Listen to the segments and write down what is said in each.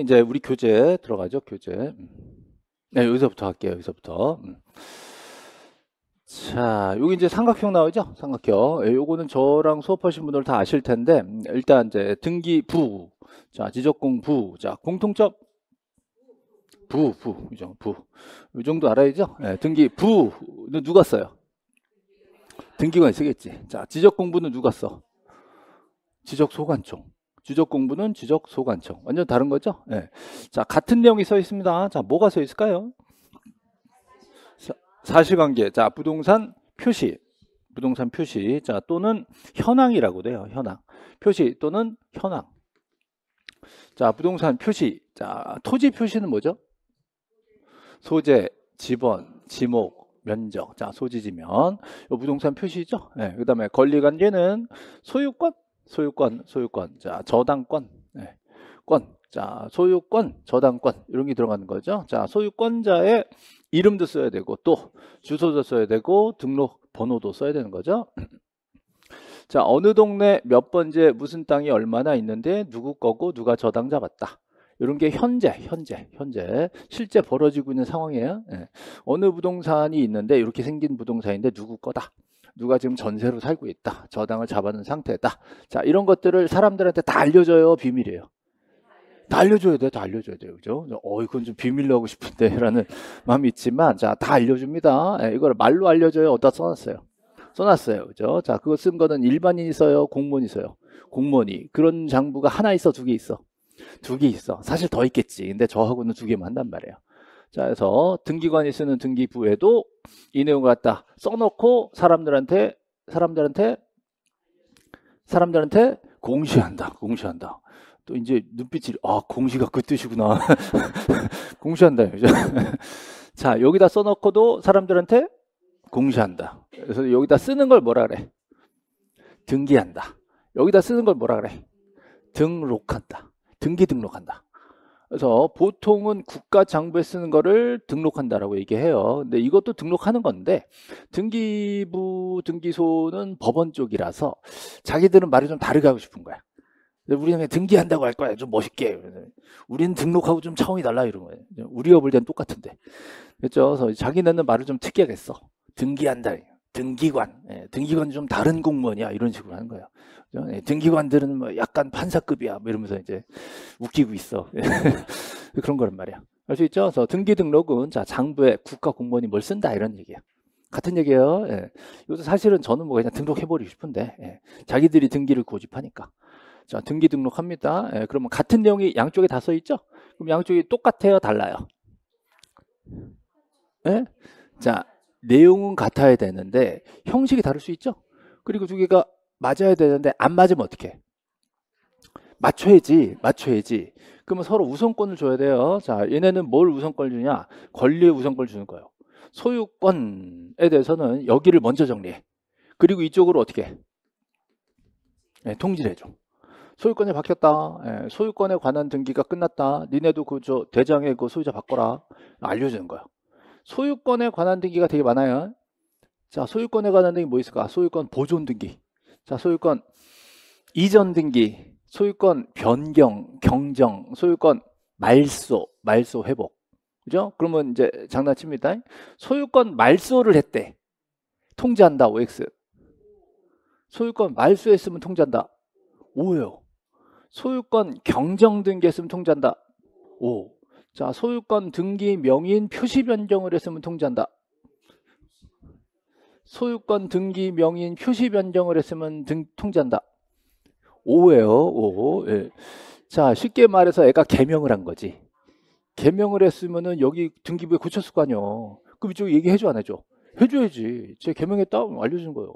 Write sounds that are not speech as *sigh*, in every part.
이제 우리 교재 들어가죠 교재 음. 네 여기서부터 할게요 여기서부터 음. 자 여기 이제 삼각형 나오죠 삼각형 예, 요거는 저랑 수업하신 분들 다 아실 텐데 음, 일단 이제 등기 부자 지적공 부자 공통점 부부 이정 부이 정도 알아야죠 네, 등기 부 누가 써요 등기관이 쓰겠지 자 지적 공부는 누가 써 지적 소관총 지적 공부는 지적 소관청. 완전 다른 거죠? 네. 자, 같은 내용이 써 있습니다. 자, 뭐가 써 있을까요? 사, 사실관계. 자, 부동산 표시. 부동산 표시. 자, 또는 현황이라고 돼요. 현황. 표시 또는 현황. 자, 부동산 표시. 자, 토지 표시는 뭐죠? 소재, 지번, 지목, 면적, 자 소지지면, 부동산 표시죠. 네, 그다음에 권리관계는 소유권, 소유권, 소유권, 자 저당권, 네. 권, 자 소유권, 저당권 이런 게 들어가는 거죠. 자 소유권자의 이름도 써야 되고 또 주소도 써야 되고 등록 번호도 써야 되는 거죠. *clears throat* 자 어느 동네 몇 번째 무슨 땅이 얼마나 있는데 누구 거고 누가 저당 잡았다. 이런 게 현재, 현재, 현재 실제 벌어지고 있는 상황이에요. 예. 어느 부동산이 있는데 이렇게 생긴 부동산인데 누구 거다. 누가 지금 전세로 살고 있다. 저당을 잡아놓은 상태다. 자, 이런 것들을 사람들한테 다 알려줘요. 비밀이에요. 다 알려줘야 돼요. 다 알려줘야 돼요. 그죠? 어, 이건 좀 비밀로 하고 싶은데. 라는 *laughs* 마음이 있지만, 자, 다 알려줍니다. 예, 이걸 말로 알려줘요. 어디다 써놨어요? 써놨어요. 그죠? 자, 그거 쓴 거는 일반인이 써요. 공무원이 써요. 공무원이. 그런 장부가 하나 있어, 두 개 있어. 두 개 있어. 사실 더 있겠지. 근데 저하고는 두 개만 한단 말이에요. 자, 그래서 등기관이 쓰는 등기부에도 이 내용 같다. 써놓고 사람들한테 사람들한테 사람들한테 공시한다. 공시한다. 또 이제 눈빛이 아 공시가 그 뜻이구나. *laughs* 공시한다. *laughs* 자 여기다 써놓고도 사람들한테 공시한다. 그래서 여기다 쓰는 걸 뭐라 그래? 등기한다. 여기다 쓰는 걸 뭐라 그래? 등록한다. 등기 등록한다. 그래서 보통은 국가 장부에 쓰는 거를 등록한다라고 얘기해요. 근데 이것도 등록하는 건데 등기부 등기소는 법원 쪽이라서 자기들은 말을 좀 다르게 하고 싶은 거야. 우리는 등기한다고 할 거야. 좀 멋있게. 우리는 등록하고 좀 차원이 달라 이런 거예요. 우리가 볼 때는 똑같은데. 그렇죠? 그래서 자기네는 말을 좀 특이하게 어 등기한다. 등기관. 예, 등기관 이좀 다른 공무원이야. 이런 식으로 하는 거예요. 예, 등기관들은 뭐 약간 판사급이야 뭐 이러면서 이제 웃기고 있어 *laughs* 그런 거란 말이야 알 수 있죠? 그래서 등기 등록은 자 장부에 국가 공무원이 뭘 쓴다 이런 얘기야 같은 얘기예요 예. 이것도 사실은 저는 뭐 그냥 등록해버리고 싶은데 예. 자기들이 등기를 고집하니까 자 등기 등록합니다 예. 그러면 같은 내용이 양쪽에 다 써 있죠? 그럼 양쪽이 똑같아요 달라요? 예? 자 내용은 같아야 되는데 형식이 다를 수 있죠? 그리고 두 개가 맞아야 되는데 안 맞으면 어떻게? 맞춰야지, 맞춰야지. 그러면 서로 우선권을 줘야 돼요. 자, 얘네는 뭘 우선권을 주냐? 권리의 우선권을 주는 거예요. 소유권에 대해서는 여기를 먼저 정리해. 그리고 이쪽으로 어떻게 해? 예, 네, 통지를 해줘. 소유권이 바뀌었다. 예, 소유권에 관한 등기가 끝났다. 니네도 그 저 대장의 그 소유자 바꿔라. 알려주는 거예요. 소유권에 관한 등기가 되게 많아요. 자, 소유권에 관한 등기 뭐 있을까? 소유권 보존 등기. 자, 소유권 이전 등기, 소유권 변경, 경정, 소유권 말소, 말소 회복. 그죠? 그러면 이제 장난칩니다. 소유권 말소를 했대. 통제한다, OX. 소유권 말소했으면 통제한다. 오요 소유권 경정 등기했으면 통제한다. 오. 자, 소유권 등기 명인 표시 변경을 했으면 통제한다. 소유권 등기 명인 표시 변경을 했으면 등 통지한다. 5예요. 5. 예. 자, 쉽게 말해서 애가 개명을 한 거지. 개명을 했으면은 여기 등기부에 고쳤을 거 아니요. 그럼 이쪽 얘기해 줘안 해줘? 해 줘야지. 제 개명했다 알려 주거요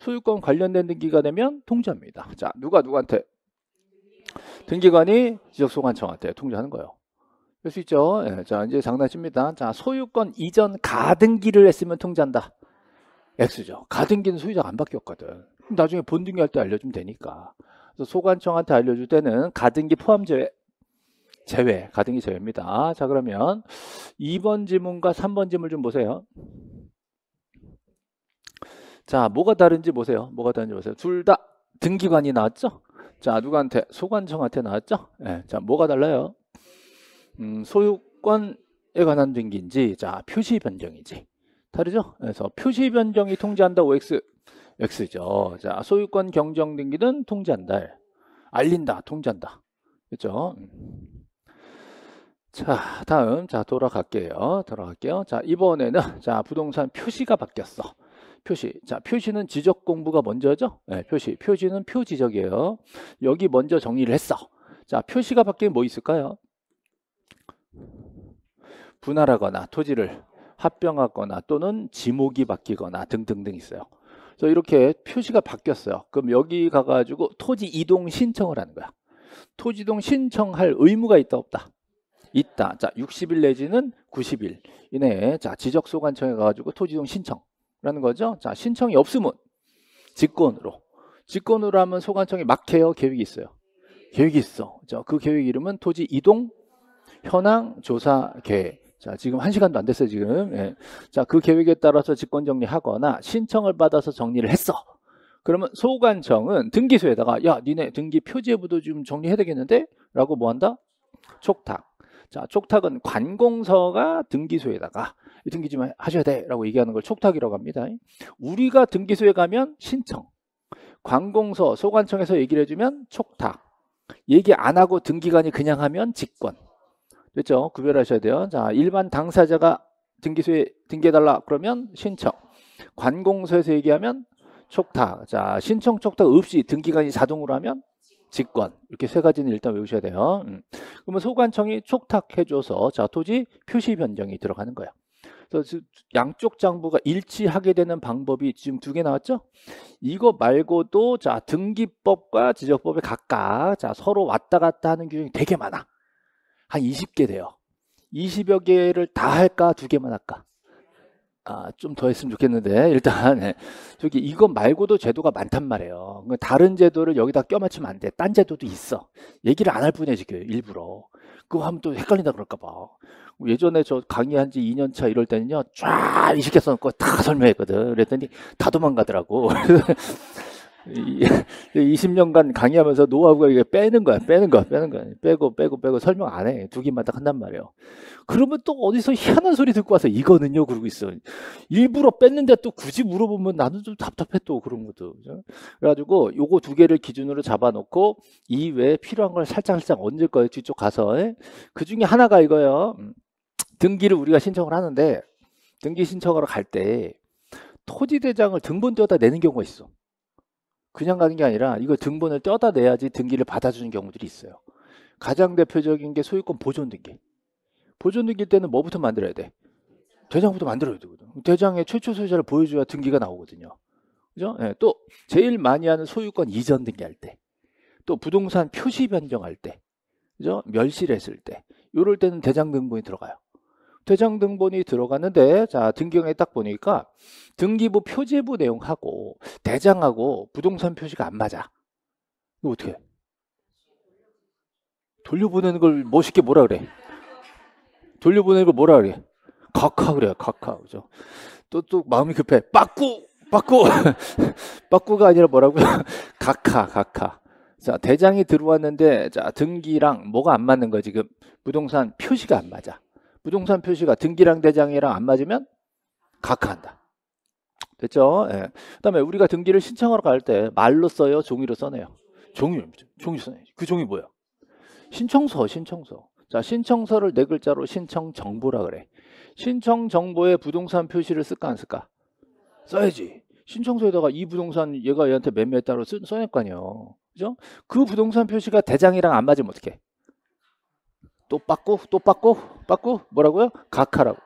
소유권 관련된 등기가 되면 통지합니다. 자, 누가 누구한테? 등기관이 지적소관청한테 통지하는 거예요. 할수 있죠. 예, 자, 이제 장난칩니다. 자, 소유권 이전 가등기를 했으면 통지한다. X죠. 가등기는 소유자가 안 바뀌었거든. 나중에 본등기 할 때 알려주면 되니까. 그래서 소관청한테 알려줄 때는 가등기 포함 제외, 제외, 가등기 제외입니다. 자, 그러면 2번 지문과 3번 지문 을좀 보세요. 자, 뭐가 다른지 보세요. 뭐가 다른지 보세요. 둘 다 등기관이 나왔죠? 자, 누구한테? 소관청한테 나왔죠? 네, 자, 뭐가 달라요? 음, 소유권에 관한 등기인지, 자, 표시 변경이지. 다르죠? 그래서 표시 변경이 통제한다 OX X죠. 자, 소유권 경정 등기는 통제한다. 알린다. 통제한다. 그죠 음. 자, 다음 자 돌아갈게요. 돌아갈게요. 자, 이번에는 *laughs* 자, 부동산 표시가 바뀌었어. 표시. 자, 표시는 지적 공부가 먼저죠? 네, 표시. 표시는 표지적이에요. 여기 먼저 정리를 했어. 자, 표시가 바뀌면 뭐 있을까요? 분할하거나 토지를 합병하거나 또는 지목이 바뀌거나 등등등 있어요. 그래서 이렇게 표시가 바뀌었어요. 그럼 여기 가가지고 토지 이동 신청을 하는 거야. 토지 이동 신청할 의무가 있다 없다. 있다. 자, 60일 내지는 90일 이내에 자 지적 소관청에 가가지고 토지 이동 신청라는 거죠. 자, 신청이 없으면 직권으로 직권으로 하면 소관청이 막혀요. 계획이 있어요. 계획이 있어. 그 계획 이름은 토지 이동 현황 조사 계획. 자, 지금 한 시간도 안 됐어요, 지금. 예. 자, 그 계획에 따라서 직권 정리하거나 신청을 받아서 정리를 했어. 그러면 소관청은 등기소에다가 야, 니네 등기 표지부도 좀 정리해야 되겠는데? 라고 뭐 한다? 촉탁. 자, 촉탁은 관공서가 등기소에다가 등기 좀 하셔야 돼라고 얘기하는 걸 촉탁이라고 합니다. 우리가 등기소에 가면 신청. 관공서 소관청에서 얘기를 해주면 촉탁. 얘기 안 하고 등기관이 그냥 하면 직권. 됐죠? 구별하셔야 돼요. 자, 일반 당사자가 등기소에 등기해달라 그러면 신청. 관공서에서 얘기하면 촉탁. 자, 신청 촉탁 없이 등기관이 자동으로 하면 직권. 이렇게 세 가지는 일단 외우셔야 돼요. 음. 그러면 소관청이 촉탁해줘서 자 토지 표시 변경이 들어가는 거예요. 그래서 양쪽 장부가 일치하게 되는 방법이 지금 두 개 나왔죠? 이거 말고도 자 등기법과 지적법에 각각 자 서로 왔다 갔다 하는 규정이 되게 많아. 한 20개 돼요. 20여 개를 다 할까? 두 개만 할까? 아, 좀 더 했으면 좋겠는데, *laughs* 일단, 네. 저기, 이거 말고도 제도가 많단 말이에요. 그 다른 제도를 여기다 껴맞추면 안 돼. 딴 제도도 있어. 얘기를 안 할 뿐이야, 지금, 일부러. 그거 하면 또 헷갈린다 그럴까봐. 예전에 저 강의한 지 2년 차 이럴 때는요, 쫙 20개 써놓고 다 설명했거든. 그랬더니 다 도망가더라고. *laughs* 20년간 강의하면서 노하우가 이게 빼는 거야, 빼는 거야, 빼는 거야. 빼고, 빼고, 빼고 설명 안 해. 두 개만 딱 한단 말이에요. 그러면 또 어디서 희한한 소리 듣고 와서 이거는요, 그러고 있어. 일부러 뺐는데 또 굳이 물어보면 나는 좀 답답해 또 그런 것도. 그죠? 그래가지고 요거 두 개를 기준으로 잡아놓고 이 외에 필요한 걸 살짝살짝 얹을 거예요. 뒤쪽 가서. 예? 그 중에 하나가 이거예요. 음, 등기를 우리가 신청을 하는데 등기 신청하러 갈 때 토지대장을 등본대어다 내는 경우가 있어. 그냥 가는 게 아니라 이거 등본을 떼다 내야지 등기를 받아주는 경우들이 있어요. 가장 대표적인 게 소유권 보존등기. 보존등기 때는 뭐부터 만들어야 돼? 대장부터 만들어야 되거든. 대장의 최초 소유자를 보여줘야 등기가 나오거든요. 그죠? 네, 또 제일 많이 하는 소유권 이전 등기할 때, 또 부동산 표시 변경할 때, 그죠? 멸실했을 때, 요럴 때는 대장 등본이 들어가요. 퇴장 등본이 들어갔는데 자 등기경에 딱 보니까 등기부 표제부 내용하고 대장하고 부동산 표시가 안 맞아. 이거 어떻게? 돌려보내는 걸 멋있게 뭐라 그래? 돌려보내는 걸 뭐라 그래? 각하 그래요, 각하 그죠? 또 또 마음이 급해. 빠꾸, 빠꾸, *laughs* 빠꾸가 아니라 뭐라고요? *laughs* 각하, 각하. 자 대장이 들어왔는데 자 등기랑 뭐가 안 맞는 거야 지금 부동산 표시가 안 맞아. 부동산 표시가 등기랑 대장이랑 안 맞으면 각하한다. 됐죠? 예. 그다음에 우리가 등기를 신청하러 갈 때 말로 써요, 종이로 써내요. 종이 종이 써내야지. 그 종이 뭐야? 신청서, 신청서. 자, 신청서를 네 글자로 신청 정보라 그래. 신청 정보에 부동산 표시를 쓸까 안 쓸까? 써야지. 신청서에다가 이 부동산 얘가 얘한테 매매했다로 써낼 거 아니에요. 그죠? 그 부동산 표시가 대장이랑 안 맞으면 어떡해? 또 빠꾸 또 빠꾸 빠꾸 뭐라고요? 각하라고.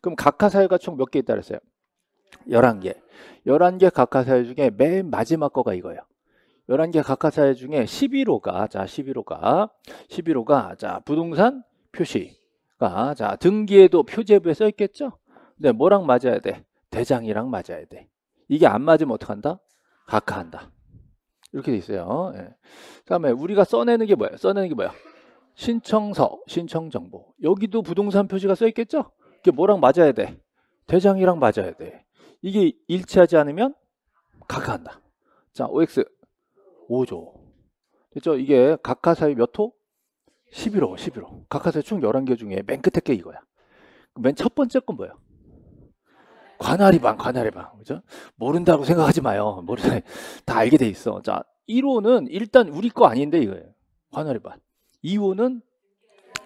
그럼 각하 사유가 총 몇 개 있다 그랬어요? 11개. 11개 각하 사유 중에 맨 마지막 거가 이거예요. 11개 각하 사유 중에 11호가 자, 11호가 11호가 자, 부동산 표시가 자, 등기에도 표제부에 써 있겠죠? 근데 뭐랑 맞아야 돼? 대장이랑 맞아야 돼. 이게 안 맞으면 어떡한다? 각하한다. 이렇게 돼 있어요. 예. 그다음에 우리가 써내는 게 뭐예요? 써내는 게 뭐예요? 신청서, 신청 정보. 여기도 부동산 표시가 써 있겠죠? 이게 뭐랑 맞아야 돼? 대장이랑 맞아야 돼. 이게 일치하지 않으면 각하한다. 자, OX 5조. 됐죠? 이게 각하사의 몇 호? 11호, 11호. 각하사의 총 11개 중에 맨 끝에 게 이거야. 맨 첫 번째 건 뭐야? 관할이방, 관할이방. 그죠? 모른다고 생각하지 마요. 모른다다 *laughs* 알게 돼 있어. 자, 1호는 일단 우리 거 아닌데 이거예요. 관할이방. 2호는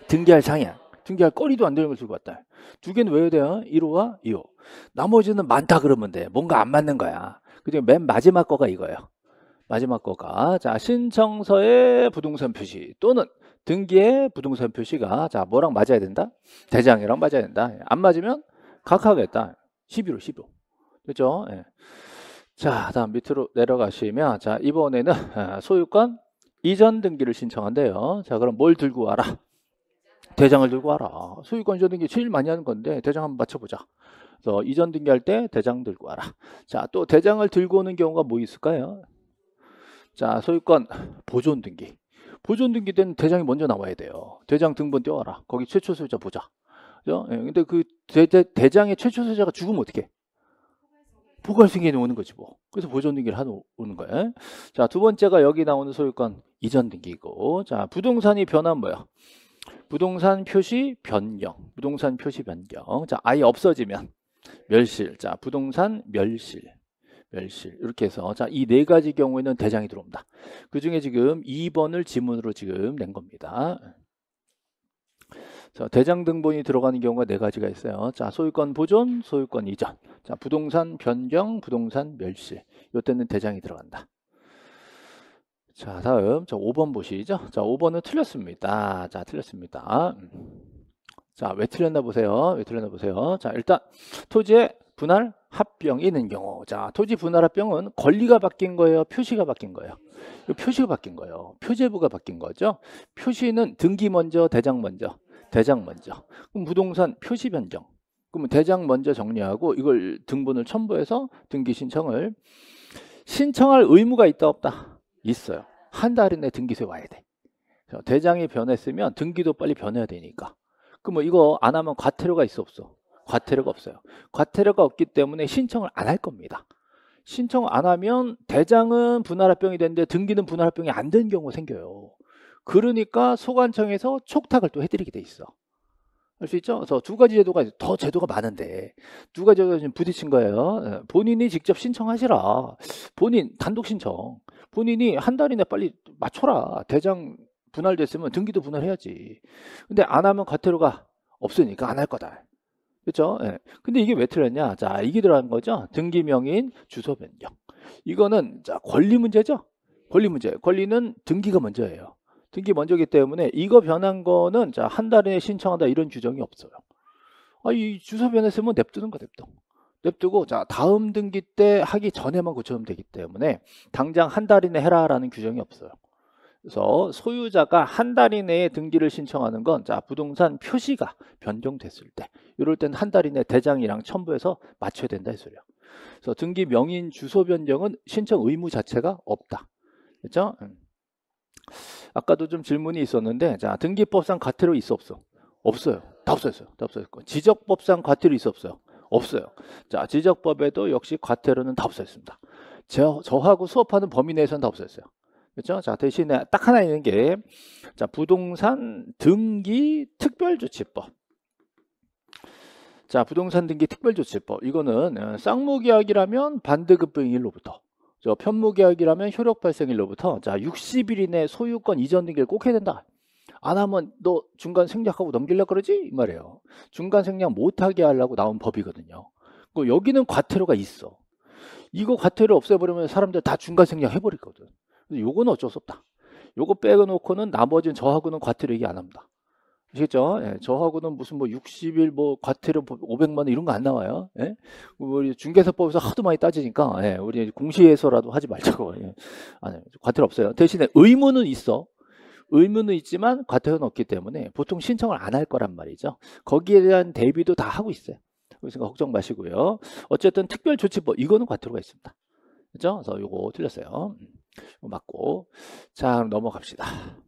등기할 상향. 등기할 거리도 안 되는 걸 들고 왔다. 두 개는 외왜 돼요? 1호와 2호. 나머지는 많다 그러면 돼. 뭔가 안 맞는 거야. 그리에맨 마지막 거가 이거예요. 마지막 거가 자 신청서의 부동산 표시 또는 등기의 부동산 표시가 자 뭐랑 맞아야 된다? 대장이랑 맞아야 된다. 안 맞으면 각하겠다. 11호, 15. 그죠? 예. 자, 다음 밑으로 내려가시면 자 이번에는 아, 소유권 이전 등기를 신청한대요. 자, 그럼 뭘 들고 와라? 대장을 들고 와라. 소유권 이전 등기 제일 많이 하는 건데 대장 한번 맞춰보자. 그래서 이전 등기할 때 대장 들고 와라. 자, 또 대장을 들고 오는 경우가 뭐 있을까요? 자, 소유권 보존 등기. 보존 등기 때는 대장이 먼저 나와야 돼요. 대장 등본 띄워라. 거기 최초 소유자 보자. 그죠? 예, 근데 그 대, 장의 최초 소유자가 죽으면 어떻게? 포괄승계는 오는 거지 뭐. 그래서 보존등기를 하는 는 거예요. 자, 두 번째가 여기 나오는 소유권 이전 등기고. 자, 부동산이 변한 뭐야? 부동산 표시 변경. 부동산 표시 변경. 자, 아예 없어지면 멸실. 자, 부동산 멸실. 멸실. 이렇게 해서 자, 이 네 가지 경우에는 대장이 들어옵니다. 그중에 지금 2번을 지문으로 지금 낸 겁니다. 자, 대장 등본이 들어가는 경우가 네 가지가 있어요. 자, 소유권 보존, 소유권 이전. 자, 부동산 변경, 부동산 멸실. 이때는 대장이 들어간다. 자, 다음. 자, 5번 보시죠. 자, 5번은 틀렸습니다. 자, 틀렸습니다. 자, 왜 틀렸나 보세요. 왜 틀렸나 보세요. 자, 일단 토지의 분할 합병이 있는 경우. 자, 토지 분할 합병은 권리가 바뀐 거예요, 표시가 바뀐 거예요. 표시가 바뀐 거예요. 표제부가 바뀐 거죠. 표시는 등기 먼저, 대장 먼저. 대장 먼저. 그럼 부동산 표시 변경. 그러면 대장 먼저 정리하고 이걸 등본을 첨부해서 등기 신청을 신청할 의무가 있다 없다 있어요. 한 달 이내 등기소에 와야 돼. 대장이 변했으면 등기도 빨리 변해야 되니까. 그럼 뭐 이거 안 하면 과태료가 있어 없어? 과태료가 없어요. 과태료가 없기 때문에 신청을 안 할 겁니다. 신청 안 하면 대장은 분할합병이 되는데 등기는 분할합병이 안 된 경우 생겨요. 그러니까 소관청에서 촉탁을 또 해드리게 돼 있어. 할 수 있죠? 그래서 두 가지 제도가 더 제도가 많은데 두 가지 제도가 지금 부딪힌 거예요. 예. 본인이 직접 신청하시라. 본인 단독 신청. 본인이 한달 이내 빨리 맞춰라. 대장 분할됐으면 등기도 분할해야지. 근데 안 하면 과태료 가 없으니까 안 할 거다. 그렇죠? 예. 근데 이게 왜 틀렸냐? 자, 이게 들어간 거죠. 등기 명인 주소 변경. 이거는 자, 권리 문제죠. 권리 문제. 권리는 등기가 먼저예요. 등기 먼저기 때문에 이거 변한 거는 자, 한 달 이내에 신청한다 이런 규정이 없어요. 아, 이 주소 변했으면 냅두는 거 냅둬. 냅두고 자, 다음 등기 때 하기 전에만 고쳐주면 되기 때문에 당장 한 달 이내 해라라는 규정이 없어요. 그래서 소유자가 한 달 이내에 등기를 신청하는 건 자, 부동산 표시가 변경됐을 때 이럴 땐 한 달 이내 대장이랑 첨부해서 맞춰야 된다 이소리 그래서 등기 명인 주소 변경은 신청 의무 자체가 없다. 그렇죠? 음. 아까도 좀 질문이 있었는데 자 등기법상 과태료 있어 없어? 없어요. 다 없어졌어요. 다 없어졌고 지적법상 과태료 있어 없어요? 없어요. 자 지적법에도 역시 과태료는 다 없어졌습니다. 저, 저하고 수업하는 범위 내에서는 다 없어졌어요. 그렇죠? 자 대신에 딱 하나 있는 게자 부동산 등기 특별조치법 자 부동산 등기 특별조치법 이거는 쌍무계약이라면 반대급부행일로부터 저 편무계약이라면 효력 발생일로부터 자 60일 이내 소유권 이전 등기를 꼭 해야 된다. 안 하면 너 중간 생략하고 넘길라 그러지? 이 말이에요. 중간 생략 못하게 하려고 나온 법이거든요. 그 여기는 과태료가 있어. 이거 과태료 없애버리면 사람들 다 중간 생략 해버리거든. 요거는 어쩔 수 없다. 요거 빼놓고는 나머지는 저하고는 과태료 얘기 안 합니다. 아시겠죠? 예, 저하고는 무슨 뭐 60일 뭐 과태료 500만 뭐 원 이런 거 안 나와요. 예? 우리 뭐 중개사법에서 하도 많이 따지니까 예, 우리 공시에서라도 하지 말자고. 예. 아니, 네, 과태료 없어요. 대신에 의무는 있어. 의무는 있지만 과태료는 없기 때문에 보통 신청을 안 할 거란 말이죠. 거기에 대한 대비도 다 하고 있어요. 그래서 걱정 마시고요. 어쨌든 특별 조치법 이거는 과태료가 있습니다. 그죠? 그래서 이거 틀렸어요. 음, 맞고 자 넘어갑시다.